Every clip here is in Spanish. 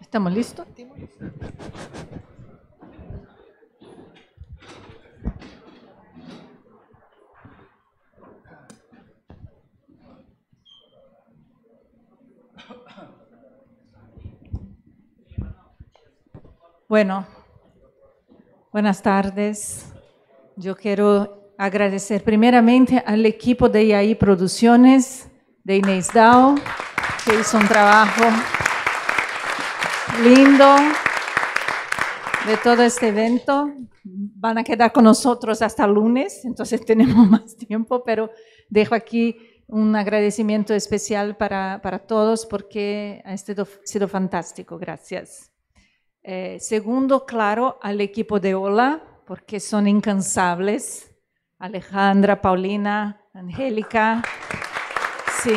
¿Estamos listos? Bueno, buenas tardes. Yo quiero agradecer primeramente al equipo de IAI Producciones, de Inés Dao, que hizo un trabajo lindo de todo este evento. Van a quedar con nosotros hasta lunes, entonces tenemos más tiempo, pero dejo aquí un agradecimiento especial para, todos porque ha sido fantástico. Gracias. Eh, segundo, claro, al equipo de Ola, porque son incansables. Alejandra, Paulina, Angélica. Sí.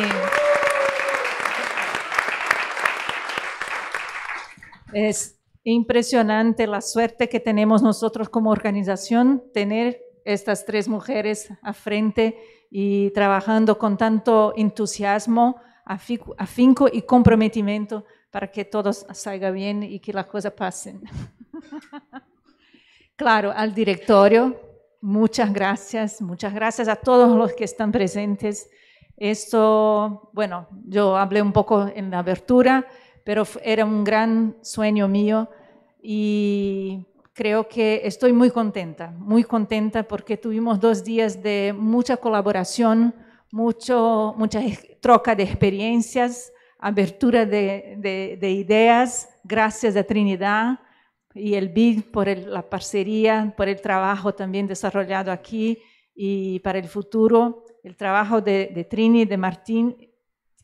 Es impresionante la suerte que tenemos nosotros como organización, tener estas tres mujeres a frente y trabajando con tanto entusiasmo, afinco y comprometimiento para que todo salga bien y que las cosas pasen. claro, al directorio, muchas gracias, muchas gracias a todos los que están presentes. Esto, bueno, yo hablé un poco en la abertura, pero era un gran sueño mío y creo que estoy muy contenta, muy contenta porque tuvimos dos días de mucha colaboración, mucho, mucha troca de experiencias, abertura de, ideas. Gracias a Trinidad y el BID por la parcería, por el trabajo también desarrollado aquí y para el futuro. El trabajo de, Trini y de Martín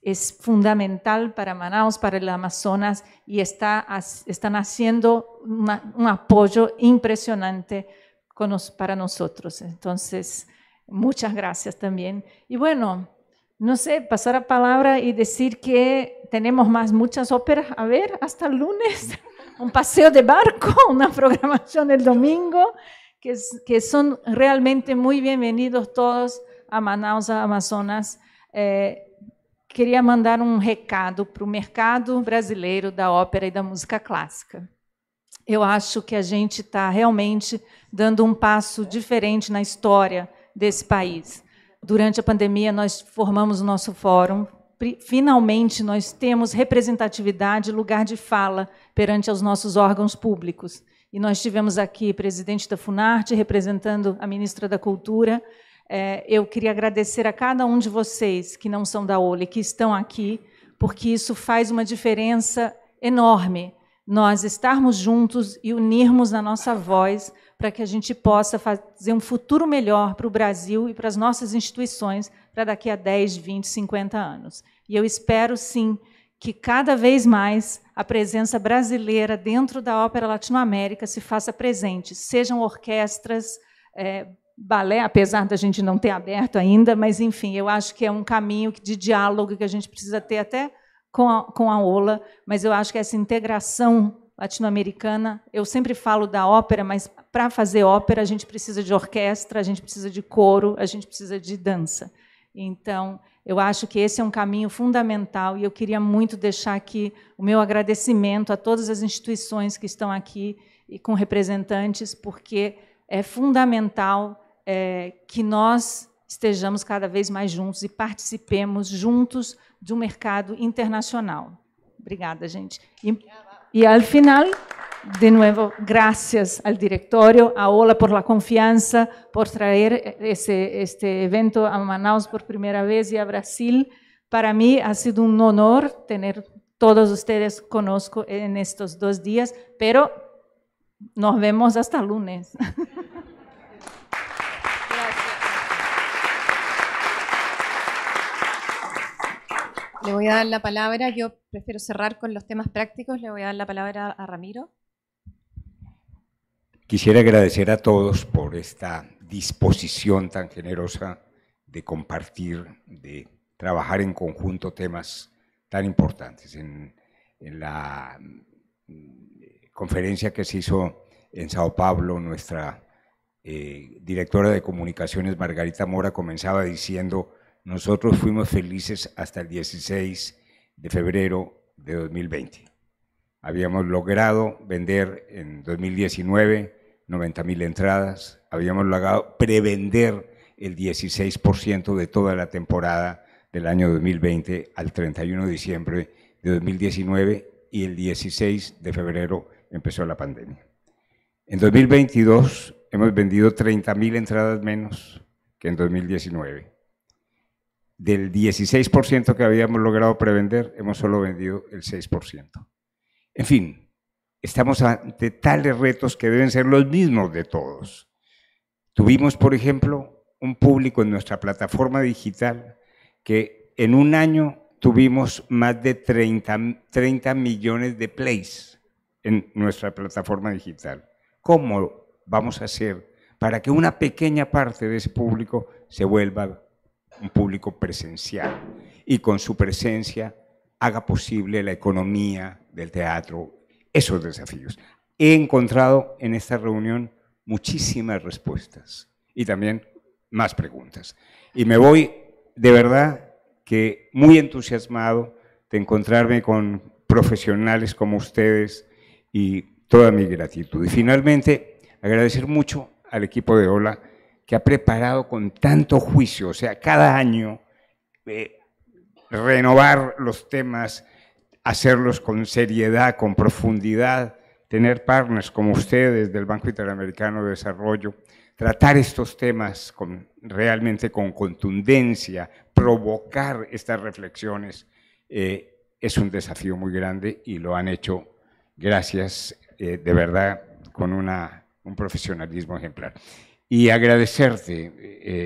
es fundamental para Manaus, para el Amazonas y está, están haciendo un apoyo impresionante con, para nosotros. Entonces, muchas gracias también. Y bueno, Não sei passar a palavra e dizer que temos mais muitas óperas. A ver, até lunes, um passeio de barco, uma programação no domingo, que, que realmente realmente bem-vindos todos a Manaus, a Amazonas. Eh, queria mandar um recado para o mercado brasileiro da ópera e da música clássica. Eu acho que a gente está realmente dando um passo diferente na história desse país durante a pandemia, nós formamos o nosso fórum. Finalmente, nós temos representatividade, lugar de fala perante os nossos órgãos públicos. E nós tivemos aqui presidente da Funarte, representando a ministra da Cultura. É, eu queria agradecer a cada um de vocês que não são da OLE, que estão aqui, porque isso faz uma diferença enorme. Nós estarmos juntos e unirmos a nossa voz para que a gente possa fazer um futuro melhor para o Brasil e para as nossas instituições para daqui a 10, 20, 50 anos. E eu espero, sim, que cada vez mais a presença brasileira dentro da ópera latino-américa se faça presente, sejam orquestras, é, balé, apesar da gente não ter aberto ainda, mas, enfim, eu acho que é um caminho de diálogo que a gente precisa ter até com a, com a OLA, mas eu acho que essa integração latino-americana. Eu sempre falo da ópera, mas para fazer ópera a gente precisa de orquestra, a gente precisa de coro, a gente precisa de dança. Então, eu acho que esse é um caminho fundamental e eu queria muito deixar aqui o meu agradecimento a todas as instituições que estão aqui e com representantes, porque é fundamental é, que nós estejamos cada vez mais juntos e participemos juntos de um mercado internacional. Obrigada, gente. E... Y al final, de nuevo, gracias al directorio, a Ola por la confianza, por traer ese, este evento a Manaus por primera vez y a Brasil. Para mí ha sido un honor tener todos ustedes conozco en estos dos días, pero nos vemos hasta lunes. Le voy a dar la palabra, yo prefiero cerrar con los temas prácticos, le voy a dar la palabra a Ramiro. Quisiera agradecer a todos por esta disposición tan generosa de compartir, de trabajar en conjunto temas tan importantes. En, la mm, conferencia que se hizo en Sao Paulo, nuestra eh, directora de comunicaciones, Margarita Mora, comenzaba diciendo nosotros fuimos felices hasta el 16 de febrero de 2020. Habíamos logrado vender en 2019 90.000 entradas, habíamos logrado prevender el 16% de toda la temporada del año 2020 al 31 de diciembre de 2019 y el 16 de febrero empezó la pandemia. En 2022 hemos vendido 30.000 entradas menos que en 2019 del 16% que habíamos logrado prevender, hemos solo vendido el 6%. En fin, estamos ante tales retos que deben ser los mismos de todos. Tuvimos, por ejemplo, un público en nuestra plataforma digital que en un año tuvimos más de 30, millones de plays en nuestra plataforma digital. ¿Cómo vamos a hacer para que una pequeña parte de ese público se vuelva un público presencial y con su presencia haga posible la economía del teatro, esos desafíos. He encontrado en esta reunión muchísimas respuestas y también más preguntas. Y me voy de verdad que muy entusiasmado de encontrarme con profesionales como ustedes y toda mi gratitud. Y finalmente, agradecer mucho al equipo de Ola que ha preparado con tanto juicio, o sea, cada año eh, renovar los temas, hacerlos con seriedad, con profundidad, tener partners como ustedes del Banco Interamericano de Desarrollo, tratar estos temas con, realmente con contundencia, provocar estas reflexiones, eh, es un desafío muy grande y lo han hecho, gracias, eh, de verdad, con un profesionalismo ejemplar y agradecerte,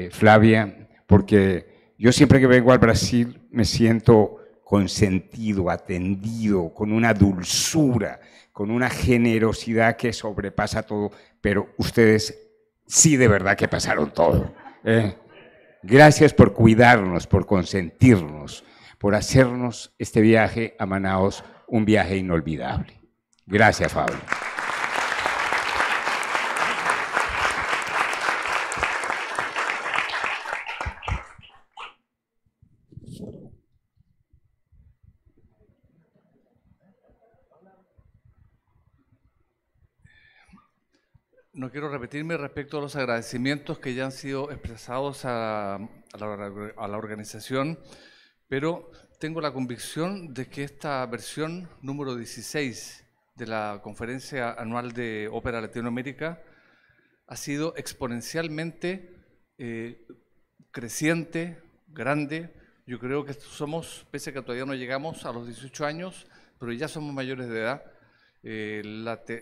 eh, Flavia, porque yo siempre que vengo al Brasil me siento consentido, atendido, con una dulzura, con una generosidad que sobrepasa todo, pero ustedes sí de verdad que pasaron todo. ¿eh? Gracias por cuidarnos, por consentirnos, por hacernos este viaje a Manaos un viaje inolvidable. Gracias, Fabio. No quiero repetirme respecto a los agradecimientos que ya han sido expresados a, la, organización, pero tengo la convicción de que esta versión número 16 de la Conferencia Anual de Ópera Latinoamérica ha sido exponencialmente eh, creciente, grande. Yo creo que somos, pese a que todavía no llegamos a los 18 años, pero ya somos mayores de edad, eh,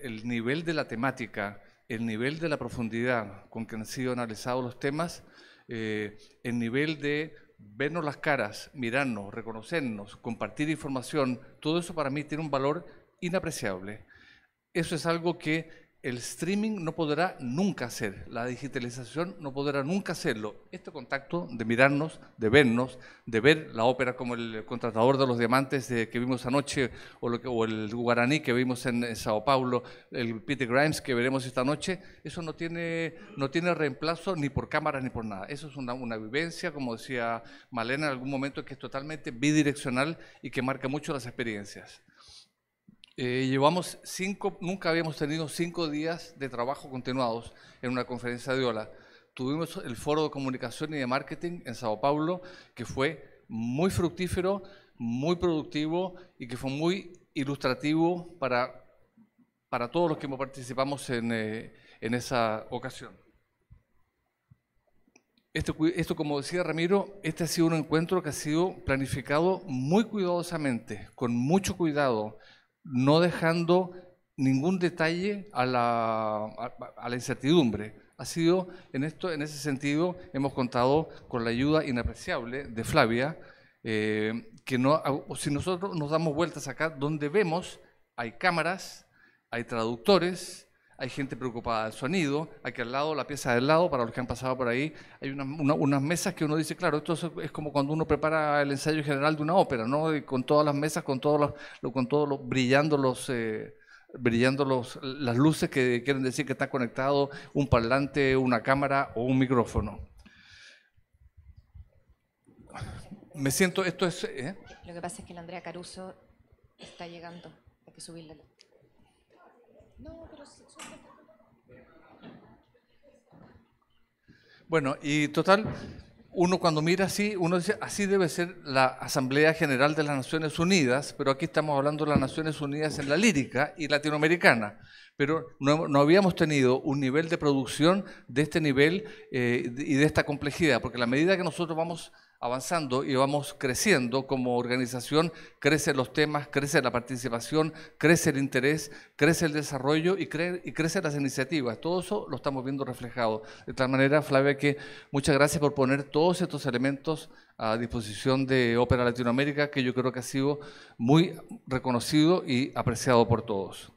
el nivel de la temática, el nivel de la profundidad con que han sido analizados los temas, eh, el nivel de vernos las caras, mirarnos, reconocernos, compartir información, todo eso para mí tiene un valor inapreciable. Eso es algo que el streaming no podrá nunca ser, la digitalización no podrá nunca hacerlo. Este contacto de mirarnos, de vernos, de ver la ópera como el contratador de los diamantes de, eh, que vimos anoche, o, lo que, o, el guaraní que vimos en, Sao Paulo, el Peter Grimes que veremos esta noche, eso no tiene, no tiene reemplazo ni por cámara ni por nada. Eso es una, una vivencia, como decía Malena en algún momento, que es totalmente bidireccional y que marca mucho las experiencias. Eh, llevamos cinco, nunca habíamos tenido cinco días de trabajo continuados en una conferencia de Ola. Tuvimos el foro de comunicación y de marketing en Sao Paulo, que fue muy fructífero, muy productivo y que fue muy ilustrativo para, para todos los que participamos en, eh, en esa ocasión. Esto, esto, como decía Ramiro, este ha sido un encuentro que ha sido planificado muy cuidadosamente, con mucho cuidado, no dejando ningún detalle a la, a, la incertidumbre. Ha sido, en, esto, en ese sentido, hemos contado con la ayuda inapreciable de Flavia, eh, que no, ah, si nosotros nos damos vueltas acá, donde vemos, hay cámaras, hay traductores, hay gente preocupada del sonido, aquí al lado, la pieza del lado, para los que han pasado por ahí, hay unas mesas que uno dice, claro, esto es como cuando uno prepara el ensayo general de una ópera, ¿no? con todas las mesas, con todos los, con todos brillando los... Eh, brillando los, las luces que quieren decir que está conectado un parlante, una cámara o un micrófono. Me siento, esto es... ¿eh? Lo que pasa es que la Andrea Caruso está llegando, hay que subirle. Bueno, y total, uno cuando mira así, uno dice, así debe ser la Asamblea General de las Naciones Unidas, pero aquí estamos hablando de las Naciones Unidas en la lírica y latinoamericana, pero no, habíamos tenido un nivel de producción de este nivel eh, y de esta complejidad, porque la medida que nosotros vamos avanzando y vamos creciendo como organización, crecen los temas, crece la participación, crece el interés, crece el desarrollo y, crecen las iniciativas. Todo eso lo estamos viendo reflejado. De tal manera, Flavia, que muchas gracias por poner todos estos elementos a disposición de Ópera Latinoamérica, que yo creo que ha sido muy reconocido y apreciado por todos.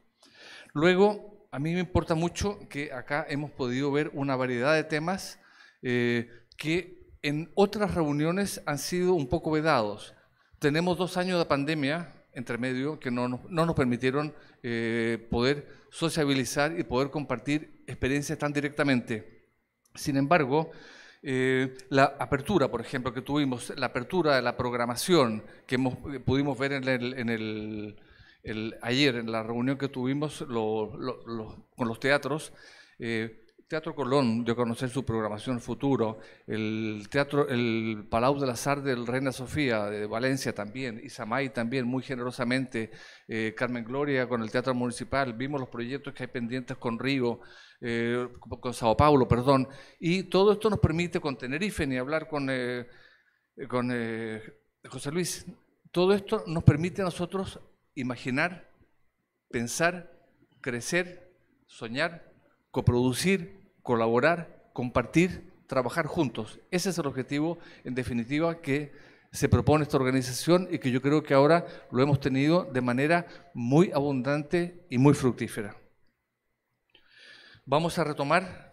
Luego, a mí me importa mucho que acá hemos podido ver una variedad de temas eh, que en otras reuniones han sido un poco vedados. Tenemos dos años de pandemia entre medio que no, nos permitieron eh, poder sociabilizar y poder compartir experiencias tan directamente. Sin embargo, eh, la apertura, por ejemplo, que tuvimos, la apertura de la programación que eh, pudimos ver en el, ayer, en la reunión que tuvimos con los teatros, Teatro Colón, de conocer su programación futuro, el Teatro, el Palau del Azar del Reina Sofía de Valencia también, Isamay también, muy generosamente, eh, Carmen Gloria con el Teatro Municipal, vimos los proyectos que hay pendientes con Río, eh, con Sao Paulo, perdón, y todo esto nos permite con Tenerife ni hablar con, eh, con José Luis, todo esto nos permite a nosotros imaginar, pensar, crecer, soñar, coproducir, colaborar, compartir, trabajar juntos. Ese es el objetivo, en definitiva, que se propone esta organización y que yo creo que ahora lo hemos tenido de manera muy abundante y muy fructífera. Vamos a retomar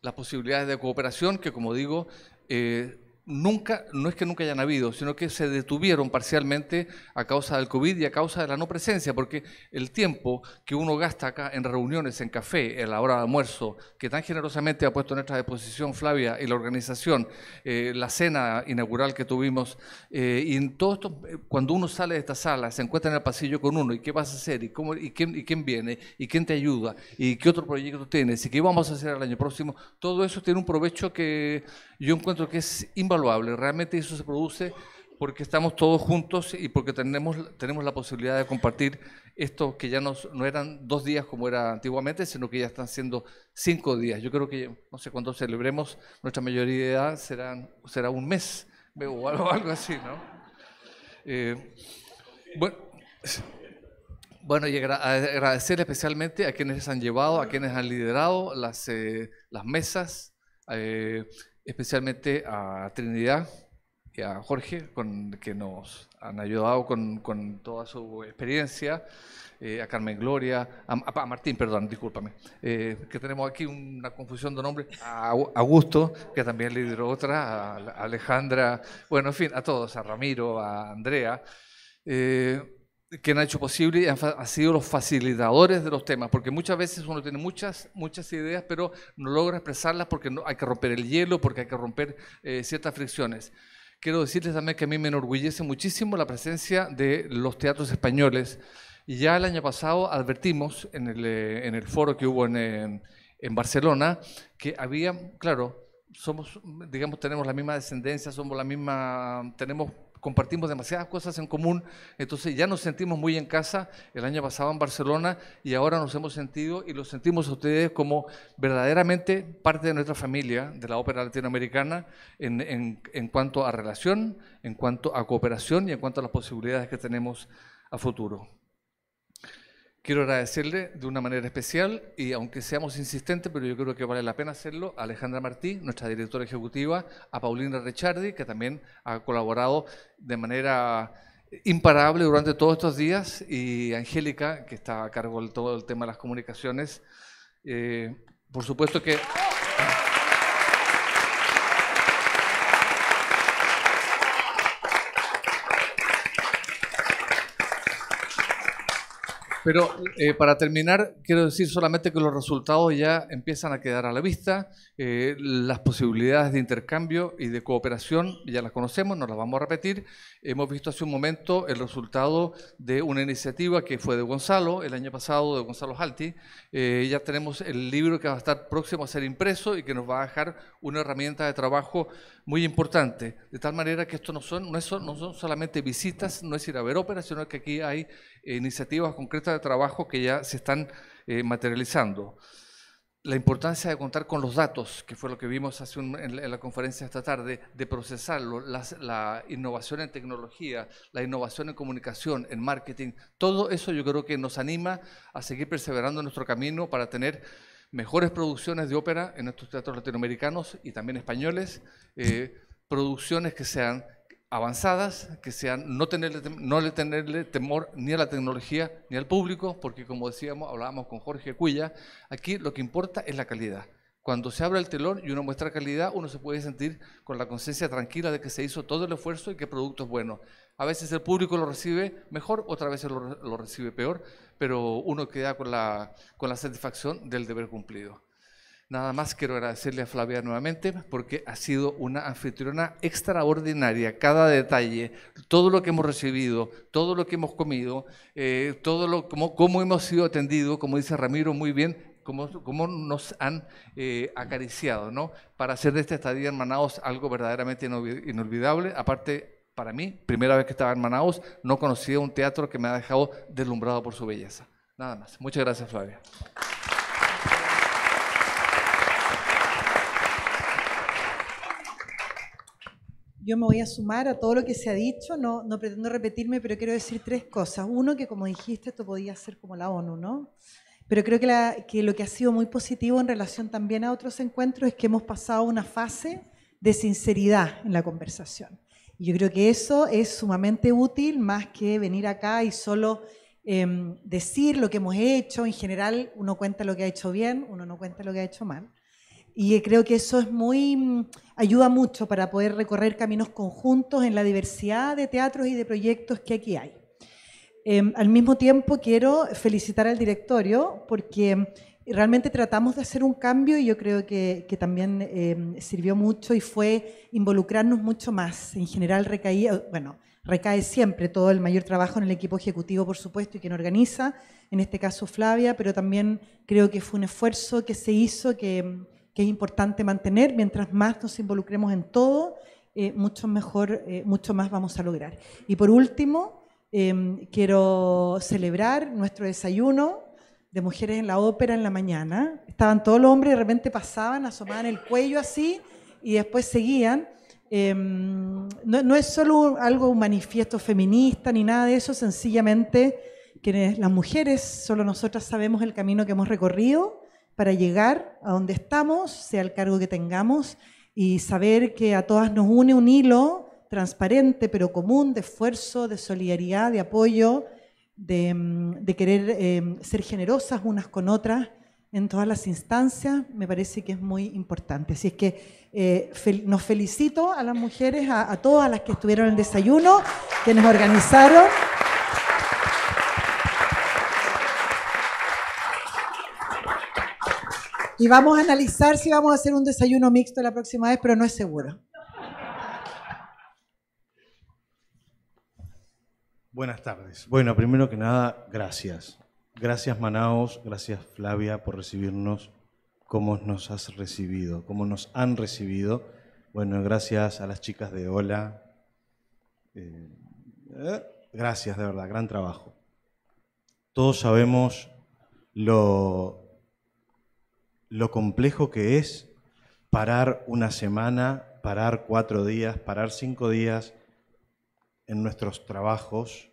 las posibilidades de cooperación que, como digo, eh, nunca, no es que nunca hayan habido, sino que se detuvieron parcialmente a causa del COVID y a causa de la no presencia, porque el tiempo que uno gasta acá en reuniones, en café, en la hora de almuerzo, que tan generosamente ha puesto a nuestra disposición Flavia y la organización, eh, la cena inaugural que tuvimos, eh, y en todo esto, eh, cuando uno sale de esta sala, se encuentra en el pasillo con uno, ¿y qué vas a hacer? ¿Y, cómo, y, quién, y quién viene? ¿Y quién te ayuda? ¿Y qué otro proyecto tienes? ¿Y qué vamos a hacer el año próximo? Todo eso tiene un provecho que yo encuentro que es invaluable. Realmente eso se produce porque estamos todos juntos y porque tenemos, tenemos la posibilidad de compartir esto que ya no eran dos días como era antiguamente, sino que ya están siendo cinco días. Yo creo que, no sé, cuando celebremos nuestra mayoría de edad serán, será un mes o algo, así, ¿no? Eh, bueno, bueno, y agradecer especialmente a quienes han llevado, a quienes han liderado las, eh, las mesas. Eh, especialmente a Trinidad y a Jorge, con, que nos han ayudado con, con toda su experiencia, eh, a Carmen Gloria, a, Martín, perdón, discúlpame, eh, que tenemos aquí una confusión de nombres, a Augusto, que también lideró otra, a Alejandra, bueno, en fin, a todos, a Ramiro, a Andrea. Eh, que han hecho posible y han, sido los facilitadores de los temas, porque muchas veces uno tiene muchas, muchas ideas, pero no logra expresarlas porque no, hay que romper el hielo, porque hay que romper eh, ciertas fricciones. Quiero decirles también que a mí me enorgullece muchísimo la presencia de los teatros españoles. Y ya el año pasado advertimos en el, eh, en el foro que hubo en, en Barcelona que había, claro, somos, digamos, tenemos la misma descendencia, somos la misma, tenemos compartimos demasiadas cosas en común, entonces ya nos sentimos muy en casa el año pasado en Barcelona y ahora nos hemos sentido y los sentimos a ustedes como verdaderamente parte de nuestra familia de la ópera latinoamericana en, en, en cuanto a relación, en cuanto a cooperación y en cuanto a las posibilidades que tenemos a futuro. Quiero agradecerle de una manera especial y aunque seamos insistentes, pero yo creo que vale la pena hacerlo, a Alejandra Martí, nuestra directora ejecutiva, a Paulina Rechardi, que también ha colaborado de manera imparable durante todos estos días, y Angélica, que está a cargo de todo el tema de las comunicaciones. Eh, por supuesto que... Pero eh, para terminar, quiero decir solamente que los resultados ya empiezan a quedar a la vista, eh, las posibilidades de intercambio y de cooperación ya las conocemos, no las vamos a repetir. Hemos visto hace un momento el resultado de una iniciativa que fue de Gonzalo, el año pasado de Gonzalo Jalti, eh, ya tenemos el libro que va a estar próximo a ser impreso y que nos va a dejar una herramienta de trabajo muy importante, de tal manera que esto no son, no, no son solamente visitas, no es ir a ver óperas, sino que aquí hay eh, iniciativas concretas de trabajo que ya se están eh, materializando. La importancia de contar con los datos, que fue lo que vimos en, la, conferencia esta tarde, de procesarlo, la innovación en tecnología, la innovación en comunicación, en marketing, todo eso yo creo que nos anima a seguir perseverando en nuestro camino para tener mejores producciones de ópera en nuestros teatros latinoamericanos y también españoles, eh, producciones que sean avanzadas, que sean no tenerle, no le tenerle temor ni a la tecnología ni al público, porque como decíamos, hablábamos con Jorge Cuilla, aquí lo que importa es la calidad. Cuando se abre el telón y uno muestra calidad, uno se puede sentir con la conciencia tranquila de que se hizo todo el esfuerzo y que el producto es bueno. A veces el público lo recibe mejor, otra vez lo recibe peor, pero uno queda con la, con la satisfacción del deber cumplido. Nada más quiero agradecerle a Flavia nuevamente porque ha sido una anfitriona extraordinaria. Cada detalle, todo lo que hemos recibido, todo lo que hemos comido, eh, todo lo cómo hemos sido atendidos, como dice Ramiro muy bien, cómo, cómo nos han eh, acariciado, ¿no? Para hacer de esta estadía en Manaos algo verdaderamente inolvidable, aparte para mí, primera vez que estaba en Manaus, no conocía un teatro que me ha dejado deslumbrado por su belleza. Nada más. Muchas gracias, Flavia. Yo me voy a sumar a todo lo que se ha dicho, no, no pretendo repetirme, pero quiero decir tres cosas. Uno, que como dijiste, esto podía ser como la ONU, ¿no? Pero creo que lo que ha sido muy positivo en relación también a otros encuentros es que hemos pasado una fase de sinceridad en la conversación yo creo que eso es sumamente útil más que venir acá y solo em, decir lo que hemos hecho. En general, uno cuenta lo que ha hecho bien, uno no cuenta lo que ha hecho mal. Y creo que eso es muy, mm, ayuda mucho para poder recorrer caminos conjuntos en la diversidad de teatros y de proyectos que aquí hay. Em, al mismo tiempo quiero felicitar al directorio porque em, realmente tratamos de hacer un cambio y yo creo que, también eh, sirvió mucho y fue involucrarnos mucho más. En general recaía, bueno, recae siempre todo el mayor trabajo en el equipo ejecutivo, por supuesto, y quien organiza, en este caso Flavia, pero también creo que fue un esfuerzo que se hizo, que, es importante mantener. Mientras más nos involucremos en todo, eh, mucho mejor, eh, mucho más vamos a lograr. Y por último, quiero celebrar nuestro desayuno de mujeres en la ópera en la mañana. Estaban todos los hombres y de repente pasaban, asomaban el cuello así y después seguían. Em, no, no, es solo algo, un manifiesto feminista ni nada de eso, sencillamente que las mujeres, solo nosotras sabemos el camino que hemos recorrido para llegar a donde estamos, sea el cargo que tengamos, y saber que a todas nos une un hilo transparente pero común de esfuerzo, de solidaridad, de apoyo, Mm, de, querer em, ser generosas unas con otras en todas las instancias, me parece que es muy importante. Así es que eh, nos felicito a las mujeres, a, todas las que estuvieron en el desayuno, quienes organizaron. Y vamos a analizar si vamos a hacer un desayuno mixto la próxima vez, pero no es seguro. Buenas tardes. Bueno, primero que nada, gracias. Gracias Manaos, gracias Flavia por recibirnos como nos has recibido, como nos han recibido. Bueno, gracias a las chicas de Hola. Eh, eh, gracias, de verdad, gran trabajo. Todos sabemos lo, lo complejo que es parar una semana, parar cuatro días, parar cinco días, en nuestros trabajos,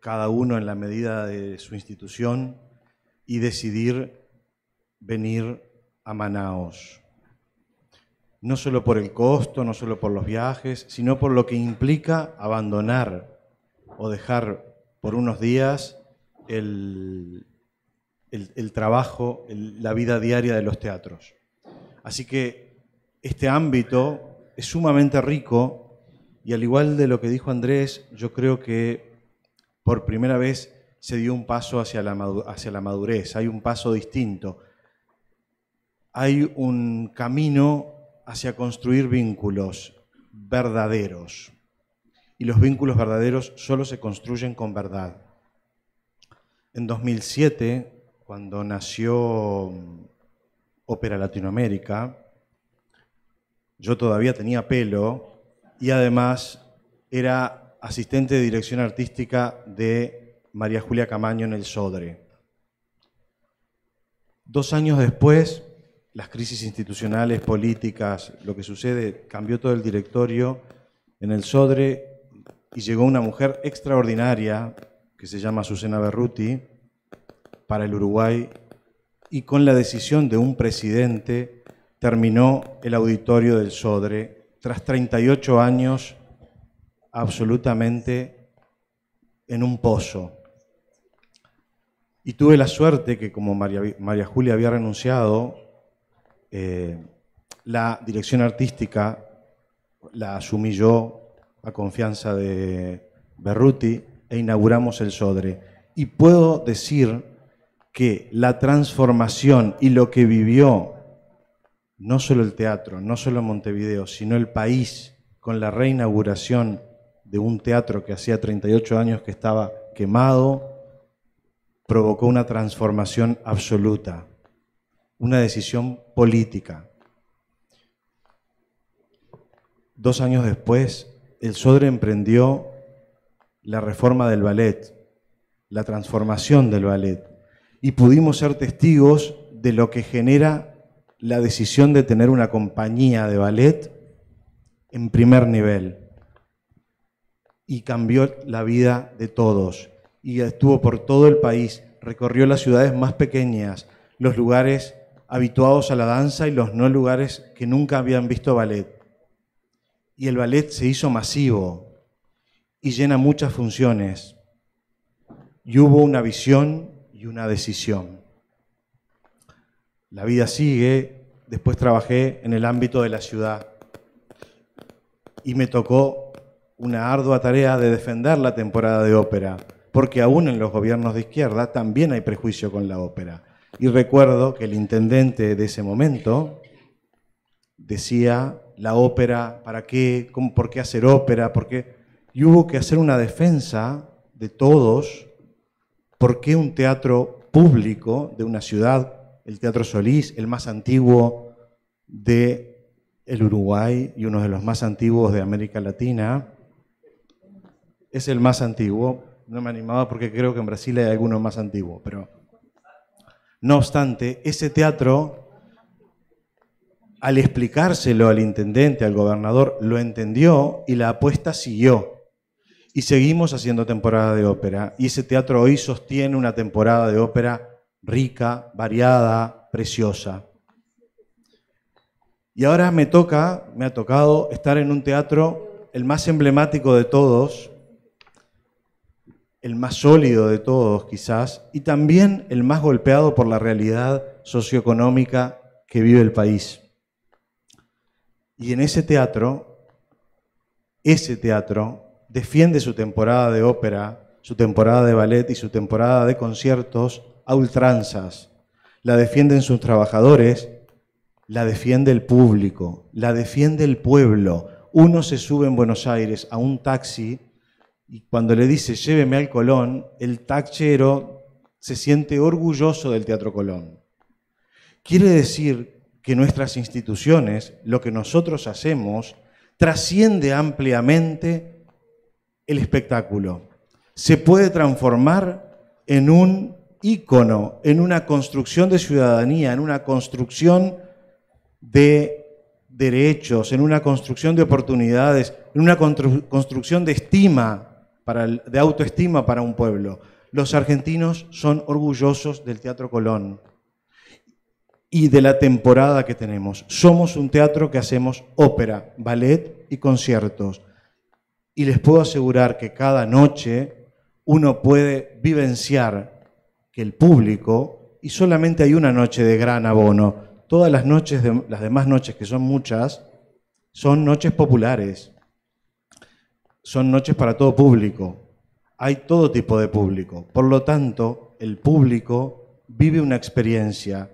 cada uno en la medida de su institución, y decidir venir a Manaos. No solo por el costo, no solo por los viajes, sino por lo que implica abandonar o dejar por unos días el, trabajo, la vida diaria de los teatros. Así que este ámbito es sumamente rico y al igual de lo que dijo Andrés, yo creo que por primera vez se dio un paso hacia la, hacia la madurez, hay un paso distinto, hay un camino hacia construir vínculos verdaderos. Y los vínculos verdaderos solo se construyen con verdad. En 2007, cuando nació Ópera Latinoamérica, yo todavía tenía pelo y además era asistente de dirección artística de María Julia Camaño en el Sodre. Dos años después, las crisis institucionales, políticas, lo que sucede, cambió todo el directorio en el Sodre y llegó una mujer extraordinaria que se llama Susana Berruti para el Uruguay y con la decisión de un presidente terminó el auditorio del Sodre tras 38 años absolutamente en un pozo. Y tuve la suerte que como María, Julia había renunciado, eh, la dirección artística la asumí yo a confianza de Berruti e inauguramos el Sodre. Y puedo decir que la transformación y lo que vivió no solo el teatro, no solo Montevideo, sino el país, con la reinauguración de un teatro que hacía 38 años que estaba quemado, provocó una transformación absoluta, una decisión política. Dos años después, el Sodre emprendió la reforma del ballet, la transformación del ballet, y pudimos ser testigos de lo que genera la decisión de tener una compañía de ballet en primer nivel y cambió la vida de todos. Y estuvo por todo el país, recorrió las ciudades más pequeñas, los lugares habituados a la danza y los no lugares que nunca habían visto ballet. Y el ballet se hizo masivo y llena muchas funciones. Y hubo una visión y una decisión. La vida sigue. Después trabajé en el ámbito de la ciudad y me tocó una ardua tarea de defender la temporada de ópera, porque aún en los gobiernos de izquierda también hay prejuicio con la ópera. Y recuerdo que el intendente de ese momento decía, la ópera, ¿para qué? ¿Por qué hacer ópera? ¿Por Y hubo que hacer una defensa de todos, ¿por qué un teatro público de una ciudad el Teatro Solís, el más antiguo de el Uruguay y uno de los más antiguos de América Latina. Es el más antiguo. No me animaba porque creo que en Brasil hay alguno más antiguo, pero no obstante, ese teatro, al explicárselo al intendente, al gobernador, lo entendió y la apuesta siguió. Y seguimos haciendo temporada de ópera. Y ese teatro hoy sostiene una temporada de ópera rica, variada, preciosa. Y ahora me toca, me ha tocado estar en un teatro, el más emblemático de todos, el más sólido de todos quizás, y también el más golpeado por la realidad socioeconómica que vive el país. Y en ese teatro, ese teatro defiende su temporada de ópera, su temporada de ballet y su temporada de conciertos a ultranzas. La defienden sus trabajadores, la defiende el público, la defiende el pueblo. Uno se sube en Buenos Aires a un taxi y cuando le dice lléveme al Colón, el taxero se siente orgulloso del Teatro Colón. Quiere decir que nuestras instituciones, lo que nosotros hacemos, trasciende ampliamente el espectáculo. Se puede transformar en un Icono en una construcción de ciudadanía, en una construcción de derechos, en una construcción de oportunidades, en una construcción de estima, para de autoestima para un pueblo. Los argentinos son orgullosos del Teatro Colón y de la temporada que tenemos. Somos un teatro que hacemos ópera, ballet y conciertos. Y les puedo asegurar que cada noche uno puede vivenciar que el público, y solamente hay una noche de gran abono, todas las noches, las demás noches, que son muchas, son noches populares, son noches para todo público, hay todo tipo de público, por lo tanto, el público vive una experiencia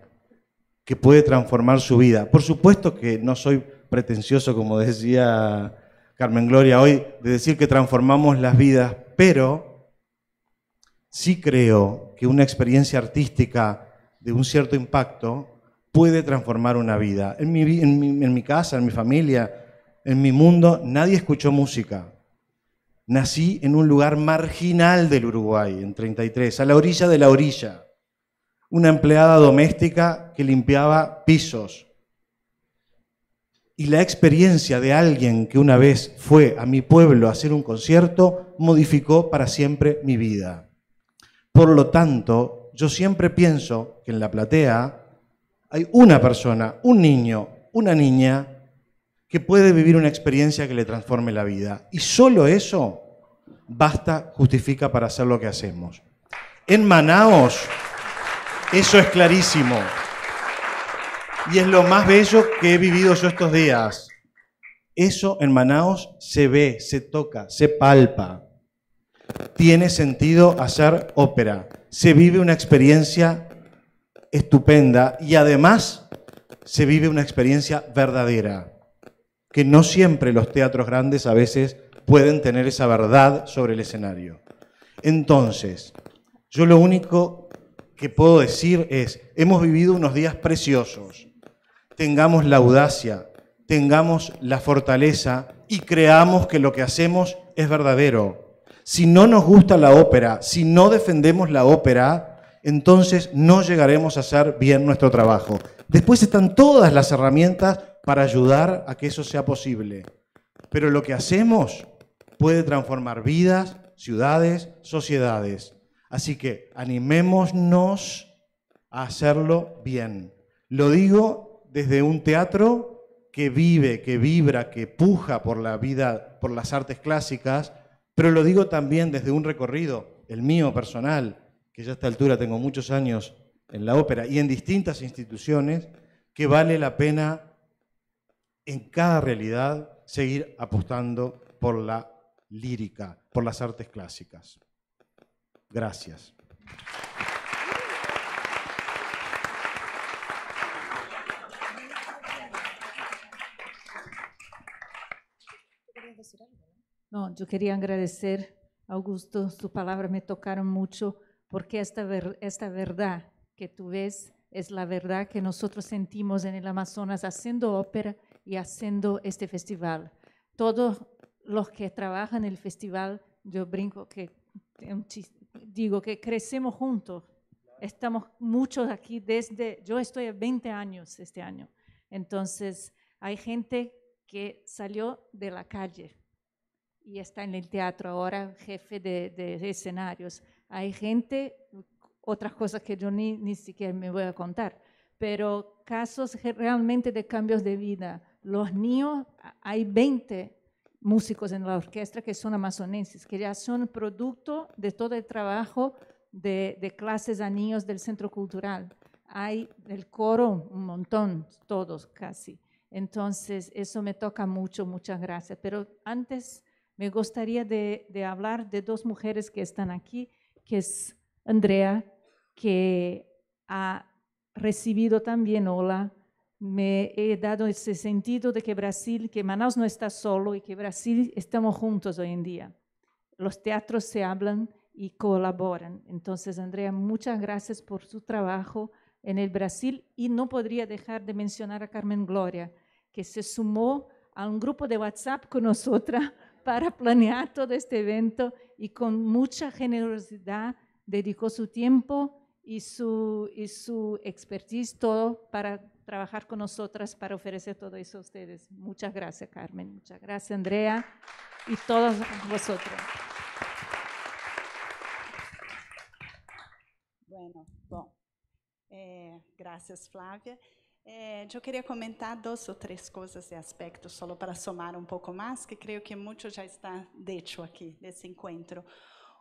que puede transformar su vida. Por supuesto que no soy pretencioso, como decía Carmen Gloria hoy, de decir que transformamos las vidas, pero sí creo que una experiencia artística de un cierto impacto puede transformar una vida. En mi, casa, en mi familia, en mi mundo, nadie escuchó música. Nací en un lugar marginal del Uruguay, en 33, a la orilla de la orilla. Una empleada doméstica que limpiaba pisos. Y la experiencia de alguien que una vez fue a mi pueblo a hacer un concierto modificó para siempre mi vida. Por lo tanto, yo siempre pienso que en la platea hay una persona, un niño, una niña, que puede vivir una experiencia que le transforme la vida. Y solo eso basta, justifica para hacer lo que hacemos. En Manaos, eso es clarísimo. Y es lo más bello que he vivido yo estos días. Eso en Manaos se ve, se toca, se palpa tiene sentido hacer ópera. Se vive una experiencia estupenda y además se vive una experiencia verdadera, que no siempre los teatros grandes a veces pueden tener esa verdad sobre el escenario. Entonces, yo lo único que puedo decir es, hemos vivido unos días preciosos, tengamos la audacia, tengamos la fortaleza y creamos que lo que hacemos es verdadero si no nos gusta la ópera, si no defendemos la ópera, entonces no llegaremos a hacer bien nuestro trabajo. Después están todas las herramientas para ayudar a que eso sea posible. Pero lo que hacemos puede transformar vidas, ciudades, sociedades. Así que animémonos a hacerlo bien. Lo digo desde un teatro que vive, que vibra, que puja por la vida, por las artes clásicas, pero lo digo también desde un recorrido, el mío personal, que ya a esta altura tengo muchos años en la ópera y en distintas instituciones, que vale la pena en cada realidad seguir apostando por la lírica, por las artes clásicas. Gracias. No, yo quería agradecer, Augusto, su palabra me tocaron mucho porque esta, esta verdad que tú ves es la verdad que nosotros sentimos en el Amazonas haciendo ópera y haciendo este festival. Todos los que trabajan en el festival, yo brinco que digo que crecemos juntos. Estamos muchos aquí desde, yo estoy a 20 años este año. Entonces, hay gente que salió de la calle, y está en el teatro ahora, jefe de, escenarios. Hay gente, otras cosas que yo ni, ni siquiera me voy a contar, pero casos realmente de cambios de vida. Los niños, hay 20 músicos en la orquesta que son amazonenses, que ya son producto de todo el trabajo de, de clases a niños del centro cultural. Hay el coro, un montón, todos casi. Entonces, eso me toca mucho, muchas gracias. Pero antes me gustaría de, hablar de dos mujeres que están aquí, que es Andrea, que ha recibido también hola. Me he dado ese sentido de que Brasil, que Manaus no está solo y que Brasil estamos juntos hoy en día. Los teatros se hablan y colaboran. Entonces, Andrea, muchas gracias por su trabajo en el Brasil y no podría dejar de mencionar a Carmen Gloria, que se sumó a un grupo de WhatsApp con nosotras para planear todo este evento y con mucha generosidad dedicó su tiempo y su, y su expertise, todo para trabajar con nosotras, para ofrecer todo eso a ustedes. Muchas gracias, Carmen. Muchas gracias, Andrea, y todos vosotros. Bueno, eh, gracias, Flavia. É, eh, eu queria comentar duas ou três coisas e aspectos, só para somar um pouco mais, que creio que muito já está dito aqui, nesse encontro.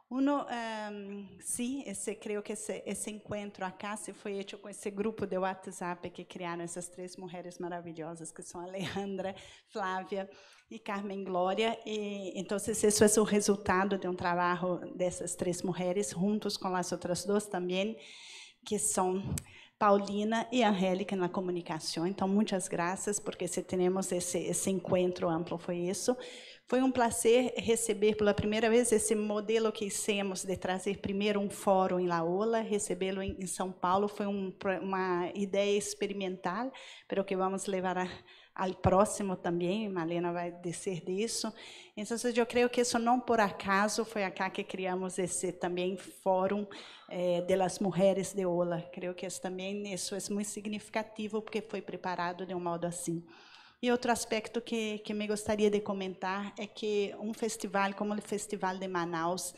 um, sim, esse, creio que esse, esse encontro acá se foi feito com esse grupo de WhatsApp que criaram essas três mulheres maravilhosas, que são Alejandra, Flávia e Carmen Glória. E, então, isso é o resultado de um trabalho dessas três mulheres, juntos com as outras duas também, que são Paulina e Angélica na comunicação. Então, muitas graças, porque se temos esse, esse encontro amplo, foi isso. Foi um prazer receber pela primeira vez esse modelo que hicimos de trazer primeiro um fórum em Laola, recebê-lo em, em, São Paulo. Foi um, uma ideia experimental, o que vamos levar a ali próximo também, Malena vai descer disso. Então, assim, eu creio que isso não por acaso foi acá que criamos esse também fórum eh, das mulheres de Ola. Creio que isso também isso é muito significativo porque foi preparado de um modo assim. E outro aspecto que que me gostaria de comentar é que um festival como o Festival de Manaus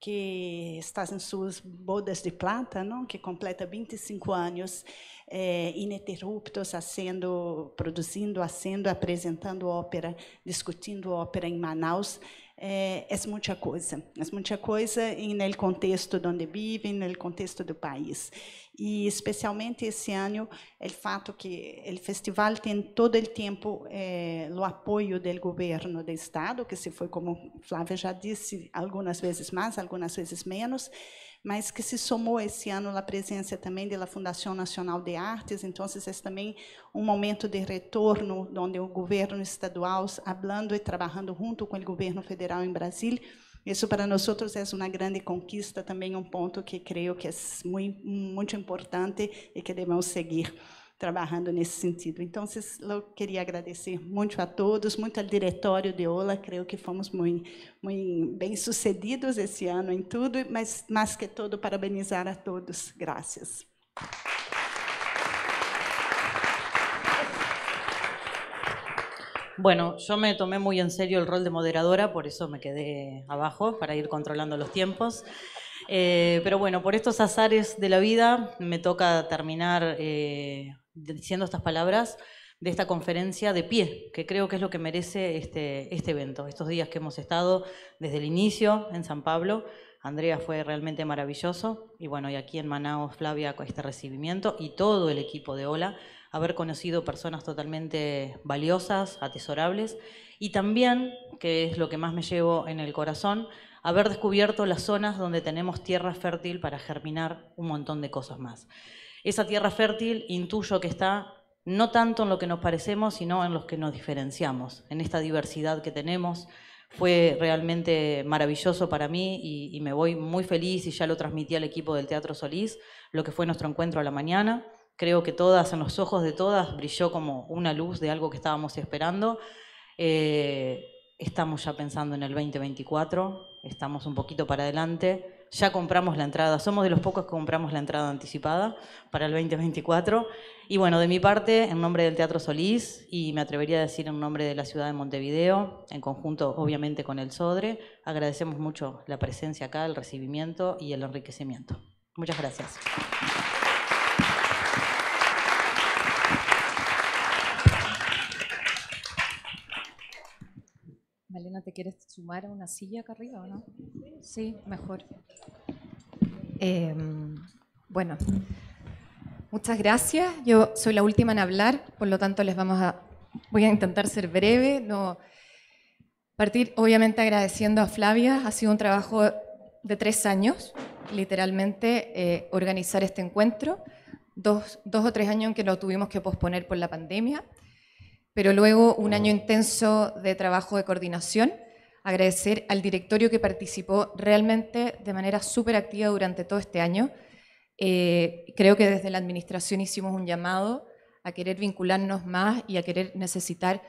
que está em suas bodas de plata, não? que completa 25 anos é, ininterruptos, sendo, produzindo, sendo, apresentando ópera, discutindo ópera em Manaus é, muita coisa. É muita coisa no contexto onde vivem, no contexto do país. E especialmente esse ano, o fato que o festival tem todo o tempo eh, o apoio do governo do estado, que se foi como Flávia já disse, algumas vezes mais, algumas vezes menos mas que se somou esse ano a presença também da Fundação Nacional de Artes, então é também um momento de retorno onde o governo estadual falando e trabalhando junto com o governo federal em Brasília. Isso para nós é uma grande conquista, também um ponto que creio que é muito, muito importante e que devemos seguir. trabajando en ese sentido. Entonces, eu queria agradecer mucho a todos, mucho al directorio de Ola, creo que fomos muy bien bem sucedidos esse ano em tudo, mas más que todo parabenizar a todos. Gracias. Bueno, yo me tomé muy en serio el rol de moderadora, por eso me quedé abajo, para ir controlando los tiempos. Eh, pero bueno, por estos azares de la vida me toca terminar eh, diciendo estas palabras de esta conferencia de pie, que creo que es lo que merece este, este evento, estos días que hemos estado desde el inicio en San Pablo. Andrea fue realmente maravilloso y bueno, y aquí en Manaus, Flavia, con este recibimiento y todo el equipo de Ola, haber conocido personas totalmente valiosas, atesorables y también, que es lo que más me llevo en el corazón, haber descubierto las zonas donde tenemos tierra fértil para germinar un montón de cosas más. Esa tierra fértil intuyo que está no tanto en lo que nos parecemos, sino en los que nos diferenciamos, en esta diversidad que tenemos. Fue realmente maravilloso para mí y, me voy muy feliz y ya lo transmití al equipo del Teatro Solís, lo que fue nuestro encuentro a la mañana. Creo que todas, en los ojos de todas, brilló como una luz de algo que estábamos esperando. Eh, estamos ya pensando en el 2024, estamos un poquito para adelante ya compramos la entrada, somos de los pocos que compramos la entrada anticipada para el 2024. Y bueno, de mi parte, en nombre del Teatro Solís, y me atrevería a decir en nombre de la ciudad de Montevideo, en conjunto obviamente con el SODRE, agradecemos mucho la presencia acá, el recibimiento y el enriquecimiento. Muchas gracias. ¿te quieres sumar a una silla acá arriba o no? Sí, mejor. Em, bueno, muchas gracias. Yo soy la última en hablar, por lo tanto les vamos a, voy a intentar ser breve. No, partir obviamente agradeciendo a Flavia, ha sido un trabajo de tres años, literalmente, eh, organizar este encuentro. Dos, dos, o tres años en que lo tuvimos que posponer por la pandemia pero luego un año intenso de trabajo de coordinación. Agradecer al directorio que participó realmente de manera súper activa durante todo este año. Eh, creo que desde la administración hicimos un llamado a querer vincularnos más y a querer necesitar,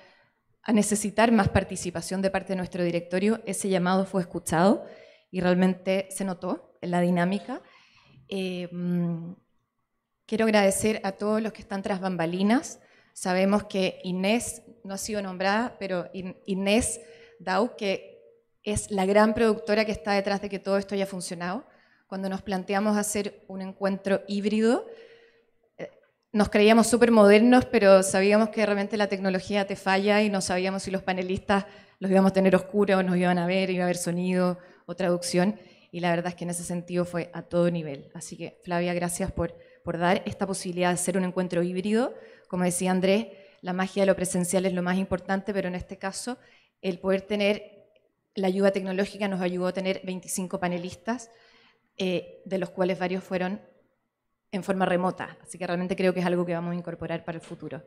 a necesitar más participación de parte de nuestro directorio. Ese llamado fue escuchado y realmente se notó en la dinámica. Eh, mm, quiero agradecer a todos los que están tras bambalinas, Sabemos que Inés no ha sido nombrada, pero Inés Dau, que es la gran productora que está detrás de que todo esto haya funcionado, cuando nos planteamos hacer un encuentro híbrido, eh, nos creíamos súper modernos, pero sabíamos que realmente la tecnología te falla y no sabíamos si los panelistas los íbamos a tener oscuros o nos iban a ver, iba a haber sonido o traducción. Y la verdad es que en ese sentido fue a todo nivel. Así que, Flavia, gracias por, por dar esta posibilidad de hacer un encuentro híbrido como decía Andrés, la magia de lo presencial es lo más importante, pero en este caso el poder tener la ayuda tecnológica nos ayudó a tener 25 panelistas, eh, de los cuales varios fueron en forma remota. Así que realmente creo que es algo que vamos a incorporar para el futuro.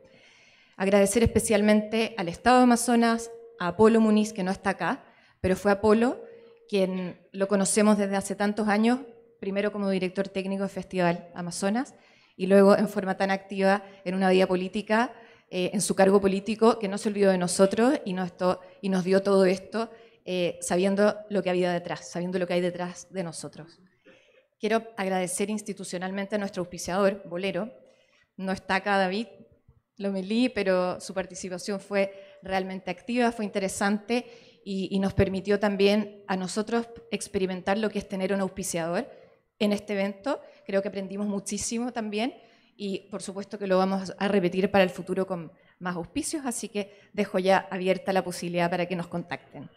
Agradecer especialmente al Estado de Amazonas, a Apolo Muniz, que no está acá, pero fue Apolo quien lo conocemos desde hace tantos años, primero como director técnico del Festival Amazonas y luego en forma tan activa en una vida política, eh, en su cargo político, que no se olvidó de nosotros y nos, dio todo esto eh, sabiendo lo que había detrás, sabiendo lo que hay detrás de nosotros. Quiero agradecer institucionalmente a nuestro auspiciador, Bolero. No está acá David Lomelí, pero su participación fue realmente activa, fue interesante y nos permitió también a nosotros experimentar lo que es tener un auspiciador en este evento. Creo que aprendimos muchísimo también y por supuesto que lo vamos a repetir para el futuro con más auspicios, así que dejo ya abierta la posibilidad para que nos contacten.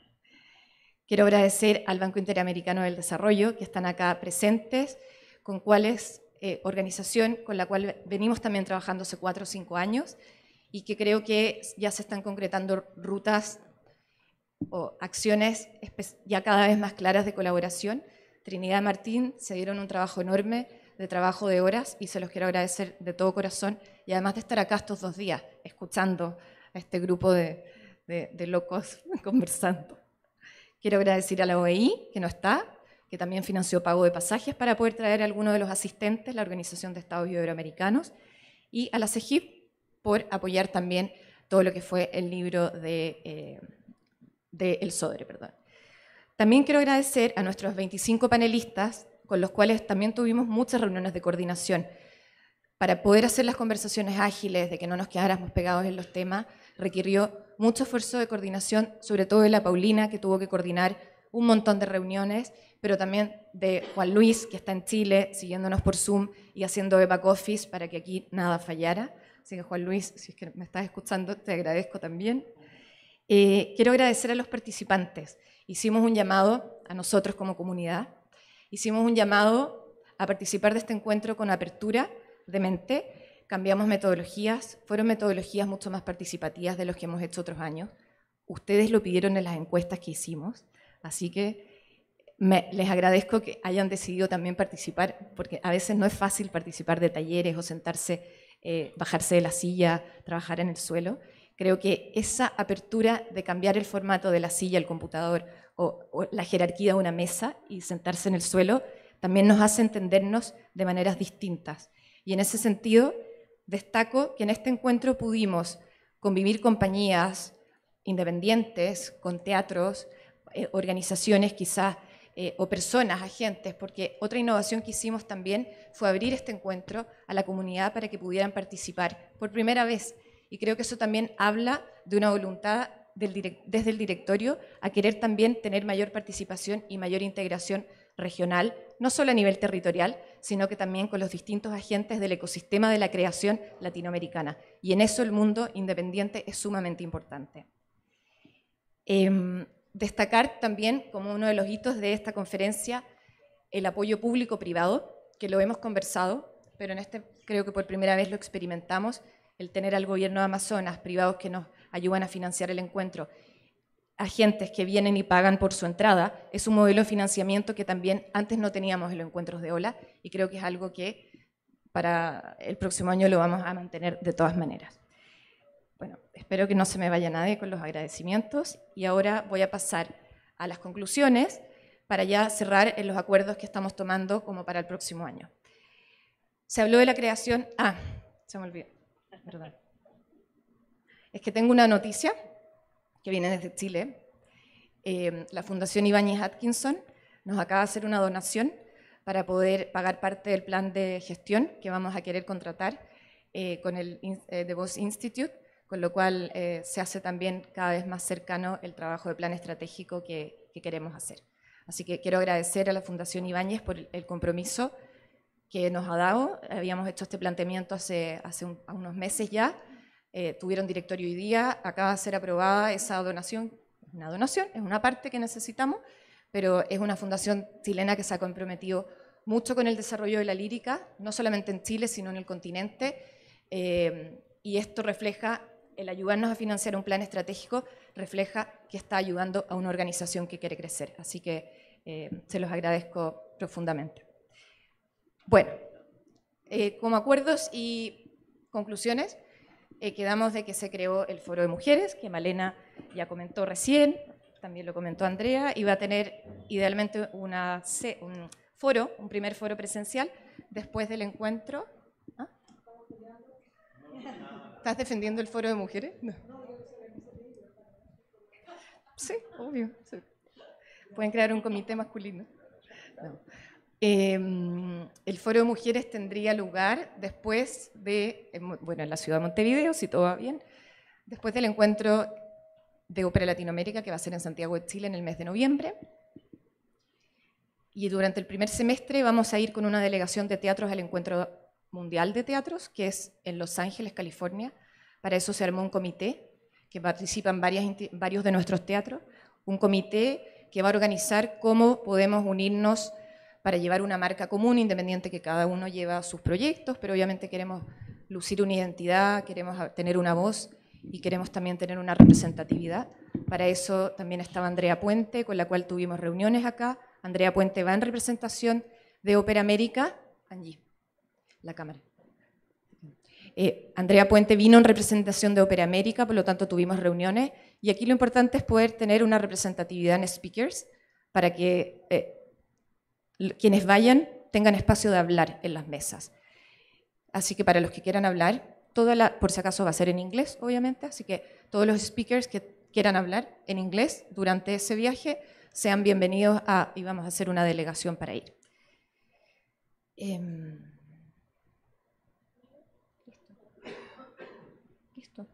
Quiero agradecer al Banco Interamericano del Desarrollo que están acá presentes, con cuál es eh, organización con la cual venimos también trabajando hace cuatro o cinco años y que creo que ya se están concretando rutas o acciones ya cada vez más claras de colaboración Trinidad y Martín se dieron un trabajo enorme de trabajo de horas y se los quiero agradecer de todo corazón y además de estar acá estos dos días escuchando a este grupo de, locos conversando. Quiero agradecer a la OEI, que no está, que también financió pago de pasajes para poder traer a alguno de los asistentes, la Organización de Estados Iberoamericanos, y a la CEGIP por apoyar también todo lo que fue el libro de, eh, de El Sodre. Perdón. También quiero agradecer a nuestros 25 panelistas, con los cuales también tuvimos muchas reuniones de coordinación, para poder hacer las conversaciones ágiles, de que no nos quedáramos pegados en los temas, requirió mucho esfuerzo de coordinación, sobre todo de la Paulina, que tuvo que coordinar un montón de reuniones, pero también de Juan Luis, que está en Chile, siguiéndonos por Zoom y haciendo back office para que aquí nada fallara. Así que Juan Luis, si es que me estás escuchando, te agradezco también. Eh, quiero agradecer a los participantes. Hicimos un llamado a nosotros como comunidad, hicimos un llamado a participar de este encuentro con apertura de mente, cambiamos metodologías, fueron metodologías mucho más participativas de los que hemos hecho otros años. Ustedes lo pidieron en las encuestas que hicimos, así que les agradezco que hayan decidido también participar, porque a veces no es fácil participar de talleres o sentarse, eh, bajarse de la silla, trabajar en el suelo. Creo que esa apertura de cambiar el formato de la silla, el computador o, la jerarquía de una mesa y sentarse en el suelo también nos hace entendernos de maneras distintas. Y en ese sentido, destaco que en este encuentro pudimos convivir compañías independientes, con teatros, eh, organizaciones quizás eh, o personas, agentes, porque otra innovación que hicimos también fue abrir este encuentro a la comunidad para que pudieran participar por primera vez y creo que eso también habla de una voluntad desde el directorio a querer también tener mayor participación y mayor integración regional, no solo a nivel territorial, sino que también con los distintos agentes del ecosistema de la creación latinoamericana. Y en eso el mundo independiente es sumamente importante. Em, destacar también como uno de los hitos de esta conferencia el apoyo público-privado, que lo hemos conversado, pero en este creo que por primera vez lo experimentamos el tener al gobierno de Amazonas, privados que nos ayudan a financiar el encuentro, agentes que vienen y pagan por su entrada, es un modelo de financiamiento que también antes no teníamos en los encuentros de ola y creo que es algo que para el próximo año lo vamos a mantener de todas maneras. Bueno, espero que no se me vaya nadie con los agradecimientos y ahora voy a pasar a las conclusiones para ya cerrar en los acuerdos que estamos tomando como para el próximo año. Se habló de la creación... Ah, se me olvidó. Es que tengo una noticia que viene desde Chile. Eh, la Fundación Ibáñez Atkinson nos acaba de hacer una donación para poder pagar parte del plan de gestión que vamos a querer contratar eh, con el eh, DeVos Institute, con lo cual se hace también cada vez más cercano el trabajo de plan estratégico que, que, queremos hacer. Así que quiero agradecer a la Fundación Ibáñez por el compromiso que nos ha dado. Habíamos hecho este planteamiento hace, unos meses ya. Eh, tuvieron directorio hoy día, acaba de ser aprobada esa donación, una donación, es una parte que necesitamos, pero es una fundación chilena que se ha comprometido mucho con el desarrollo de la lírica, no solamente en Chile, sino en el continente, eh, y esto refleja, el ayudarnos a financiar un plan estratégico, refleja que está ayudando a una organización que quiere crecer. Así que eh, se los agradezco profundamente. Bueno, eh, como acuerdos y conclusiones, eh, quedamos de que se creó el Foro de Mujeres, que Malena ya comentó recién, también lo comentó Andrea, y va a tener idealmente una, un foro, un primer foro presencial, después del encuentro. ¿Ah? ¿Estás defendiendo el Foro de Mujeres? Sí, obvio. Pueden crear un comité masculino. No. Em, el Foro de Mujeres tendría lugar después de, bueno, en la ciudad de Montevideo, si todo va bien, después del encuentro de Ópera Latinoamérica que va a ser en Santiago de Chile en el mes de noviembre. Y durante el primer semestre vamos a ir con una delegación de teatros al encuentro mundial de teatros, que es en Los Ángeles, California. Para eso se armó un comité que participan varios de nuestros teatros, un comité que va a organizar cómo podemos unirnos para llevar una marca común, independiente que cada uno lleva sus proyectos, pero obviamente queremos lucir una identidad, queremos tener una voz y queremos también tener una representatividad. Para eso también estaba Andrea Puente, con la cual tuvimos reuniones acá. Andrea Puente va en representación de Opera América. Allí, la cámara. Eh, Andrea Puente vino en representación de Opera América, por lo tanto tuvimos reuniones. Y aquí lo importante es poder tener una representatividad en speakers para que eh, quienes vayan tengan espacio de hablar en las mesas. Así que para los que quieran hablar, por si acaso va a ser en inglés, obviamente, así que todos los speakers que quieran hablar en inglés durante ese viaje, sean bienvenidos a, y vamos a hacer una delegación para ir. Em,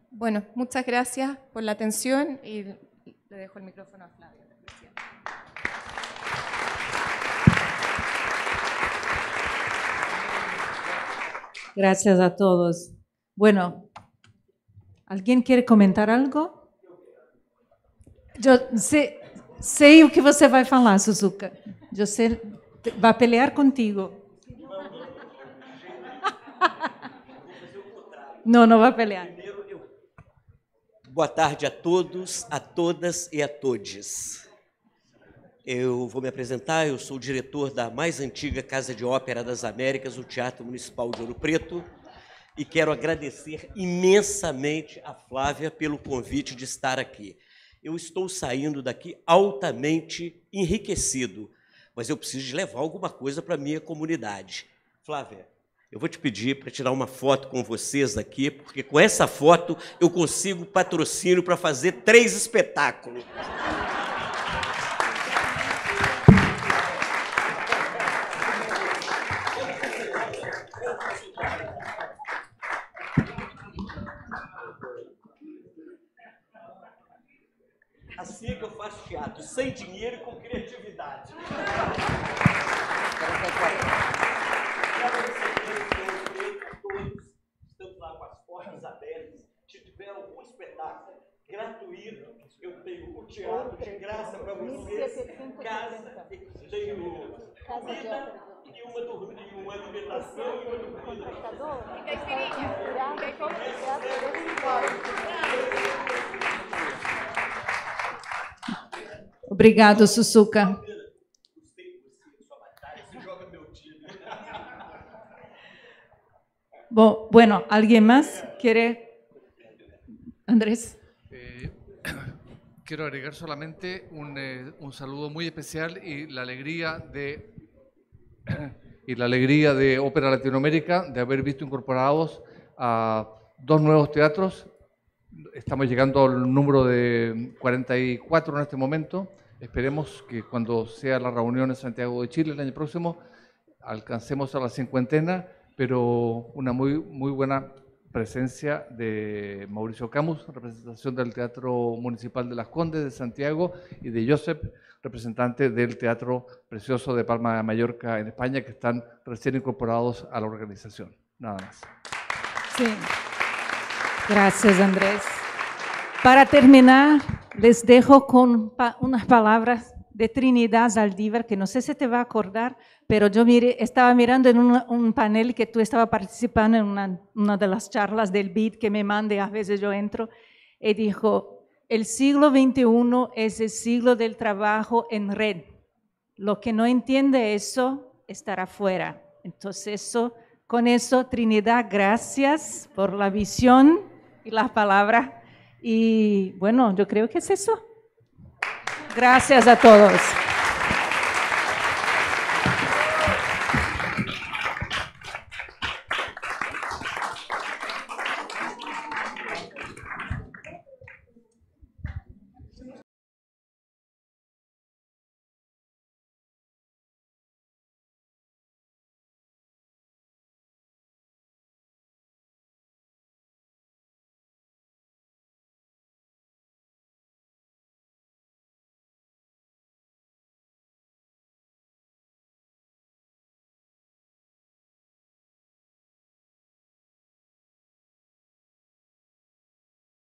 bueno, muchas gracias por la atención y le dejo el micrófono a Flavio. Gracias a todos. Bueno, ¿alguien quiere comentar algo? Eu sei, sei o que você vai falar, Suzuka. Eu sei, vai pelear contigo. Não, não vai pelear. Boa tarde a todos, a todas e a todes. Eu vou me apresentar, eu sou o diretor da mais antiga Casa de Ópera das Américas, o Teatro Municipal de Ouro Preto, e quero agradecer imensamente a Flávia pelo convite de estar aqui. Eu estou saindo daqui altamente enriquecido, mas eu preciso de levar alguma coisa para a minha comunidade. Flávia, eu vou te pedir para tirar uma foto com vocês aqui, porque com essa foto eu consigo patrocínio para fazer três espetáculos. Assim é que eu faço teatro, sem dinheiro e com criatividade. Tá Estamos lá com as portas abertas. Se tiver algum espetáculo gratuito, eu tenho o teatro de graça para vocês. Casa, tenho comida, Gracias. uma Obrigado, bueno, ¿alguien más quiere? Andrés. Eh, quiero agregar solamente un, eh, un saludo muy especial y la alegría de y la alegría de Ópera Latinoamérica de haber visto incorporados a dos nuevos teatros. Estamos llegando al número de 44 en este momento. Esperemos que cuando sea la reunión en Santiago de Chile el año próximo alcancemos a la cincuentena, pero una muy, muy buena presencia de Mauricio Camus, representación del Teatro Municipal de Las Condes de Santiago y de Josep representantes del Teatro Precioso de Palma de Mallorca en España, que están recién incorporados a la organización. Nada más. Sí. Gracias, Andrés. Para terminar, les dejo con unas palabras de Trinidad Zaldívar, que no sé si te va a acordar, pero yo miré, estaba mirando en un panel que tú estabas participando en una, una de las charlas del BID que me mande, a veces yo entro, y dijo, el siglo XXI es el siglo del trabajo en red. Lo que no entiende eso estará fuera. Entonces, eso, con eso, Trinidad, gracias por la visión y la palabra Y bueno, yo creo que es eso. Gracias a todos.